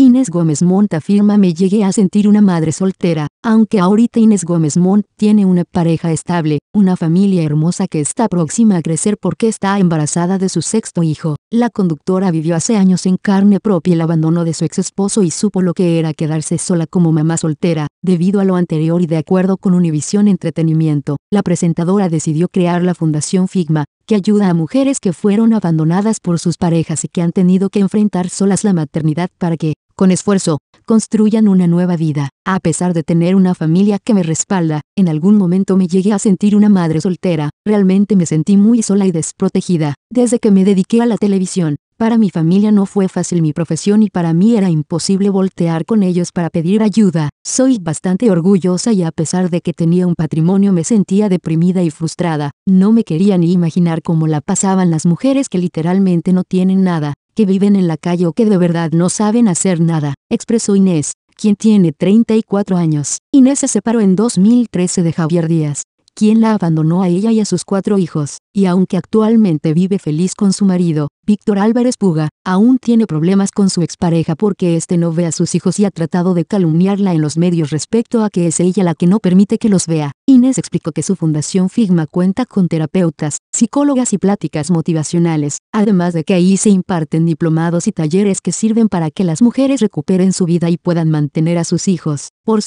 Inés Gómez Montt afirma me llegué a sentir una madre soltera, aunque ahorita Inés Gómez Montt tiene una pareja estable, una familia hermosa que está próxima a crecer porque está embarazada de su sexto hijo. La conductora vivió hace años en carne propia el abandono de su ex esposo y supo lo que era quedarse sola como mamá soltera. Debido a lo anterior y de acuerdo con Univisión Entretenimiento, la presentadora decidió crear la Fundación Figma, que ayuda a mujeres que fueron abandonadas por sus parejas y que han tenido que enfrentar solas la maternidad para que, con esfuerzo, construyan una nueva vida. A pesar de tener una familia que me respalda, en algún momento me llegué a sentir una madre soltera, realmente me sentí muy sola y desprotegida. Desde que me dediqué a la televisión, para mi familia no fue fácil mi profesión y para mí era imposible voltear con ellos para pedir ayuda. Soy bastante orgullosa y a pesar de que tenía un patrimonio me sentía deprimida y frustrada. No me quería ni imaginar cómo la pasaban las mujeres que literalmente no tienen nada que viven en la calle o que de verdad no saben hacer nada, expresó Inés, quien tiene 34 años. Inés se separó en 2013 de Javier Díaz, quien la abandonó a ella y a sus cuatro hijos y aunque actualmente vive feliz con su marido, Víctor Álvarez Puga, aún tiene problemas con su expareja porque este no ve a sus hijos y ha tratado de calumniarla en los medios respecto a que es ella la que no permite que los vea. Inés explicó que su fundación Figma cuenta con terapeutas, psicólogas y pláticas motivacionales, además de que ahí se imparten diplomados y talleres que sirven para que las mujeres recuperen su vida y puedan mantener a sus hijos. Por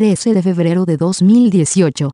13 de febrero de 2018.